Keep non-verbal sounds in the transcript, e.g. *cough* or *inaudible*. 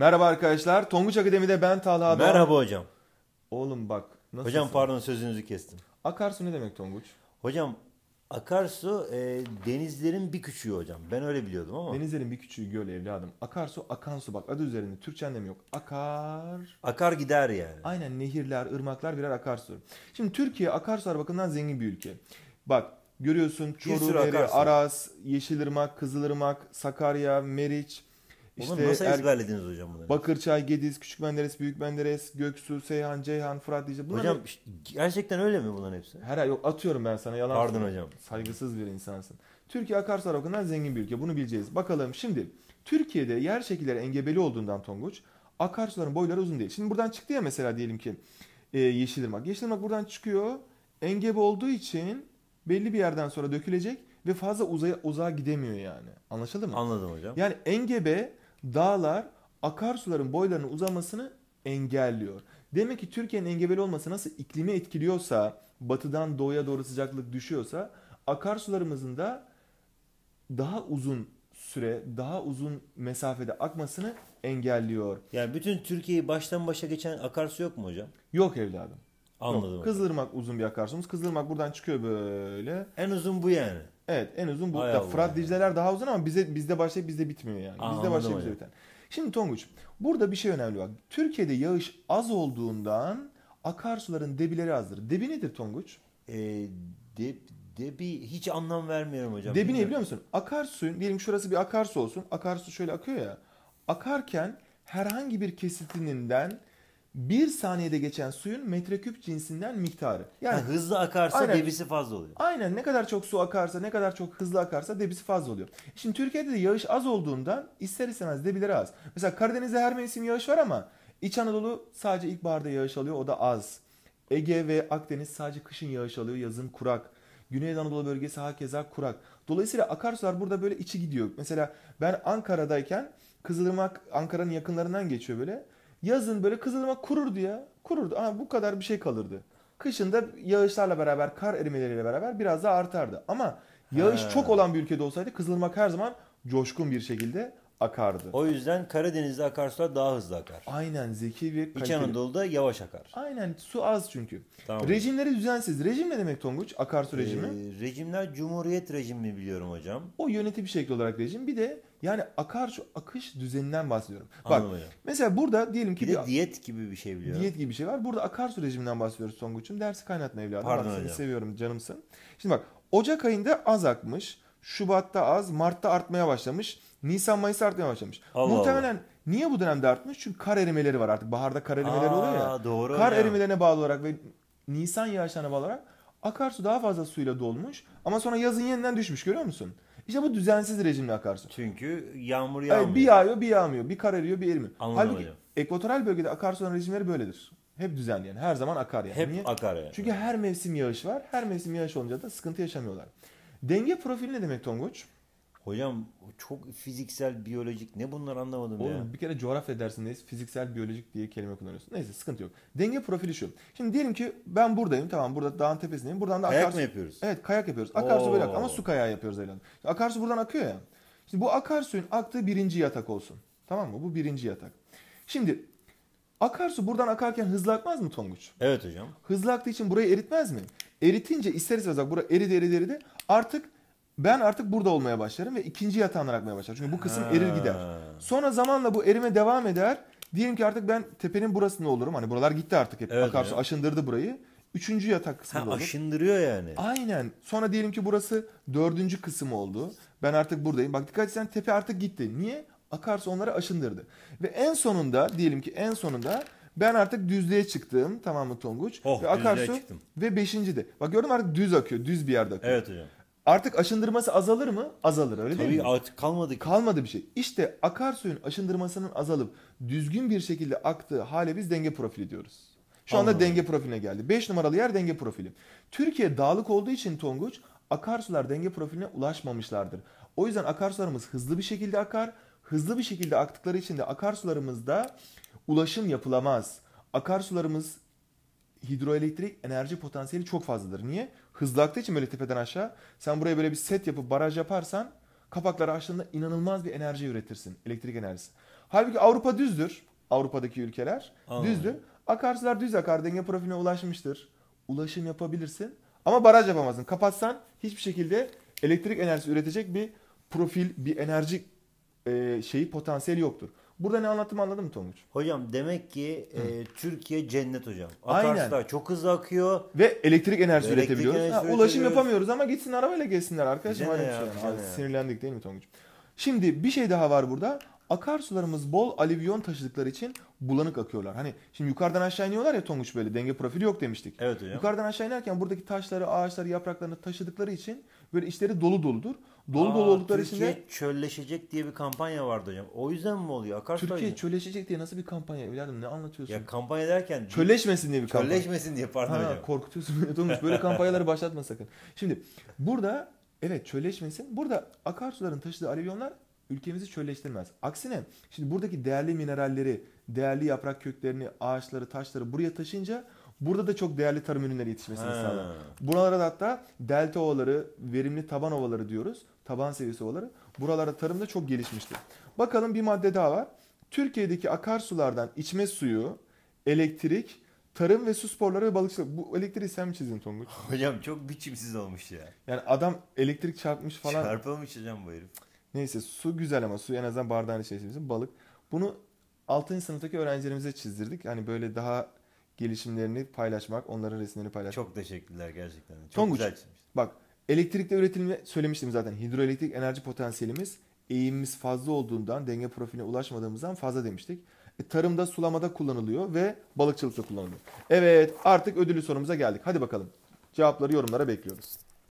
Merhaba arkadaşlar. Tonguç Akademi'de ben Talha Doğan. Merhaba hocam. Oğlum bak. Nasılsın? Hocam pardon sözünüzü kestim. Akarsu ne demek Tonguç? Hocam akarsu e, denizlerin bir küçüğü hocam. Ben öyle biliyordum ama. Denizlerin bir küçüğü göl evladım. Akarsu akan su bak adı üzerinde Türkçe anlamı yok. Akar. Akar gider yani. Aynen nehirler, ırmaklar birer akarsu. Şimdi Türkiye akarsular bakımından zengin bir ülke. Bak görüyorsun Çoruh, Aras, Yeşilırmak, Kızılırmak, Sakarya, Meriç, işte Oğlum nasıl er- ezberlediniz hocam bunları? Bakırçay, Gediz, Küçük Menderes, Büyük Menderes, Göksu, Seyhan, Ceyhan, Fırat Dicle. Bunlar hocam gerçekten öyle mi bunların hepsi? Her yok atıyorum ben sana yalan. Pardon hocam. Saygısız bir insansın. Türkiye akarsular bakımından zengin bir ülke. Bunu bileceğiz. Bakalım şimdi Türkiye'de yer şekilleri engebeli olduğundan Tonguç akarsuların boyları uzun değil. Şimdi buradan çıktı ya mesela diyelim ki e, Yeşilırmak. Yeşilırmak buradan çıkıyor. Engebe olduğu için belli bir yerden sonra dökülecek ve fazla uzaya uzağa gidemiyor yani. Anlaşıldı mı? Anladım hocam. Yani engebe dağlar akarsuların boylarının uzamasını engelliyor. Demek ki Türkiye'nin engebeli olması nasıl iklimi etkiliyorsa, batıdan doğuya doğru sıcaklık düşüyorsa, akarsularımızın da daha uzun süre, daha uzun mesafede akmasını engelliyor. Yani bütün Türkiye'yi baştan başa geçen akarsu yok mu hocam? Yok evladım. Anladım. Yok. Kızılırmak uzun bir akarsumuz. Kızılırmak buradan çıkıyor böyle. En uzun bu yani. Evet en uzun bu. Hay Ya Fırat ya. Dicle'ler daha uzun ama bize bizde başlayıp bizde bitmiyor yani. Aa, bizde başlayıp bizde biten. Şimdi Tonguç burada bir şey önemli bak. Türkiye'de yağış az olduğundan akarsuların debileri azdır. Debi nedir Tonguç? E, de, debi hiç anlam vermiyorum hocam. Debi ne biliyor musun? Akarsuyun diyelim şurası bir akarsu olsun. Akarsu şöyle akıyor ya. Akarken herhangi bir kesitinden bir saniyede geçen suyun metreküp cinsinden miktarı. Yani ha, hızlı akarsa aynen, debisi fazla oluyor. Aynen ne kadar çok su akarsa ne kadar çok hızlı akarsa debisi fazla oluyor. Şimdi Türkiye'de de yağış az olduğundan ister istemez debileri az. Mesela Karadeniz'de her mevsim yağış var ama İç Anadolu sadece ilkbaharda yağış alıyor o da az. Ege ve Akdeniz sadece kışın yağış alıyor yazın kurak. Güney Anadolu bölgesi hakeza kurak. Dolayısıyla akarsular burada böyle içi gidiyor. Mesela ben Ankara'dayken Kızılırmak Ankara'nın yakınlarından geçiyor böyle. Yazın böyle kızılırmak kururdu ya. Kururdu. Ama bu kadar bir şey kalırdı. Kışında yağışlarla beraber, kar erimeleriyle beraber biraz daha artardı. Ama yağış He. çok olan bir ülkede olsaydı kızılırmak her zaman coşkun bir şekilde akardı. O yüzden Karadeniz'de akarsular daha hızlı akar. Aynen zeki ve kaliteli. İç Anadolu'da yavaş akar. Aynen su az çünkü. Tamam. Rejimleri düzensiz. Rejim ne demek Tonguç? Akarsu rejimi. Ee, rejimler Cumhuriyet rejimi biliyorum hocam. O yönetim şekli olarak rejim. Bir de yani akar şu akış düzeninden bahsediyorum. Bak hocam. mesela burada diyelim ki Bir de diyet gibi bir şey biliyorum. diyet gibi bir şey var. Burada akar rejiminden bahsediyoruz Songuç'um. Dersi kaynatma evladım. Pardon bak, seni seviyorum canımsın. Şimdi bak Ocak ayında az akmış. Şubat'ta az, Mart'ta artmaya başlamış. Nisan mayıs artmaya başlamış. Allah Muhtemelen niye bu dönemde artmış? Çünkü kar erimeleri var artık. Baharda kar erimeleri Aa, oluyor ya. Doğru Kar hocam. erimelerine bağlı olarak ve Nisan yağışlarına bağlı olarak akarsu daha fazla suyla dolmuş ama sonra yazın yeniden düşmüş görüyor musun? İşte bu düzensiz rejimle akarsu. Çünkü yağmur yağmıyor. Yani bir yağıyor bir yağmıyor. Bir kar eriyor bir erimiyor. Anladım Halbuki hocam. ekvatoral bölgede akarsu rejimleri böyledir. Hep düzenli yani. Her zaman akar yani. Hep Niye? akar yani. Çünkü her mevsim yağış var. Her mevsim yağış olunca da sıkıntı yaşamıyorlar. Denge profili ne demek Tonguç? Hocam çok fiziksel, biyolojik ne bunlar anlamadım Oğlum, ya. Oğlum bir kere coğrafya dersindeyiz. Fiziksel, biyolojik diye kelime kullanıyorsun. Neyse sıkıntı yok. Denge profili şu. Şimdi diyelim ki ben buradayım tamam burada dağın tepesindeyim. Buradan da kayak akarsu... mı yapıyoruz? Evet kayak yapıyoruz. Akarsu Oo. böyle ama su kayağı yapıyoruz evladım. Akarsu buradan akıyor ya. Şimdi bu akarsuyun aktığı birinci yatak olsun. Tamam mı? Bu birinci yatak. Şimdi akarsu buradan akarken hızlı akmaz mı Tonguç? Evet hocam. Hızlı aktığı için burayı eritmez mi? Eritince ister istemez bak bura eridi eridi eridi artık ben artık burada olmaya başlarım ve ikinci yatağımdan akmaya başlar. Çünkü bu kısım erir gider. Sonra zamanla bu erime devam eder. Diyelim ki artık ben tepenin burasında olurum. Hani buralar gitti artık hep. Evet, Akarsu aşındırdı burayı. Üçüncü yatak kısmı ha, olur. Aşındırıyor yani. Aynen. Sonra diyelim ki burası dördüncü kısım oldu. Ben artık buradayım. Bak dikkat etsen tepe artık gitti. Niye? Akarsu onları aşındırdı. Ve en sonunda diyelim ki en sonunda ben artık düzlüğe çıktım. Tamam mı Tonguç? Oh, ve akarsu ve beşinci de. Bak gördün artık düz akıyor. Düz bir yerde akıyor. Evet hocam. Artık aşındırması azalır mı? Azalır öyle Tabii değil mi? artık kalmadı. ki. Kalmadı bir şey. İşte akarsuyun aşındırmasının azalıp düzgün bir şekilde aktığı hale biz denge profili diyoruz. Şu anda Anladım. denge profiline geldi. 5 numaralı yer denge profili. Türkiye dağlık olduğu için Tonguç akarsular denge profiline ulaşmamışlardır. O yüzden akarsularımız hızlı bir şekilde akar. Hızlı bir şekilde aktıkları için de akarsularımızda ulaşım yapılamaz. Akarsularımız hidroelektrik enerji potansiyeli çok fazladır. Niye? hızlı aktığı için böyle tepeden aşağı. Sen buraya böyle bir set yapıp baraj yaparsan kapakları açtığında inanılmaz bir enerji üretirsin. Elektrik enerjisi. Halbuki Avrupa düzdür. Avrupa'daki ülkeler Anladım. düzdür. Akarsular düz akar. Denge profiline ulaşmıştır. Ulaşım yapabilirsin. Ama baraj yapamazsın. Kapatsan hiçbir şekilde elektrik enerjisi üretecek bir profil, bir enerji e, şeyi potansiyeli yoktur. Burada ne anlattım anladın mı Tonguç? Hocam demek ki e, Türkiye cennet hocam. Aynen. çok hızlı akıyor. Ve elektrik enerjisi Ve elektrik üretebiliyoruz. enerjisi ha, ulaşım üretiyoruz. yapamıyoruz ama gitsin arabayla gezsinler arkadaşım. şey yani. Sinirlendik değil mi Tonguç? Şimdi bir şey daha var burada akarsularımız bol alivyon taşıdıkları için bulanık akıyorlar. Hani şimdi yukarıdan aşağı iniyorlar ya Tonguç böyle denge profili yok demiştik. Evet hocam. Yukarıdan aşağı inerken buradaki taşları, ağaçları, yapraklarını taşıdıkları için böyle içleri dolu doludur. Dolu Aa, dolu oldukları için de... çölleşecek diye bir kampanya vardı hocam. O yüzden mi oluyor? Akarsu Türkiye çölleşecek diye nasıl bir kampanya? Evladım ne anlatıyorsun? Ya kampanya derken... Çölleşmesin diye bir kampanya. Çölleşmesin diye pardon ha, hocam. Korkutuyorsun beni Tonguç. Böyle *laughs* kampanyaları başlatma sakın. Şimdi burada Evet çölleşmesin. Burada akarsuların taşıdığı alivyonlar ülkemizi çölleştirmez. Aksine şimdi buradaki değerli mineralleri, değerli yaprak köklerini, ağaçları, taşları buraya taşınca burada da çok değerli tarım ürünleri yetişmesini sağlar. Buralara da hatta delta ovaları, verimli taban ovaları diyoruz. Taban seviyesi ovaları. Buralarda tarım da çok gelişmişti. Bakalım bir madde daha var. Türkiye'deki akarsulardan içme suyu, elektrik, tarım ve su sporları ve balıkçılık. Bu elektriği sen mi çizdin Tonguç? Hocam çok biçimsiz olmuş ya. Yani adam elektrik çarpmış falan. Çarpılmış hocam bu herif. Neyse su güzel ama su en azından bardağın içerisinde balık. Bunu 6. sınıftaki öğrencilerimize çizdirdik. Hani böyle daha gelişimlerini paylaşmak, onların resimlerini paylaşmak. Çok teşekkürler gerçekten. Çok Tonguç, güzel çizmiş. Bak elektrikte üretilme söylemiştim zaten. Hidroelektrik enerji potansiyelimiz eğimimiz fazla olduğundan, denge profiline ulaşmadığımızdan fazla demiştik. E, tarımda, sulamada kullanılıyor ve balıkçılıkta kullanılıyor. Evet, artık ödüllü sorumuza geldik. Hadi bakalım. Cevapları yorumlara bekliyoruz.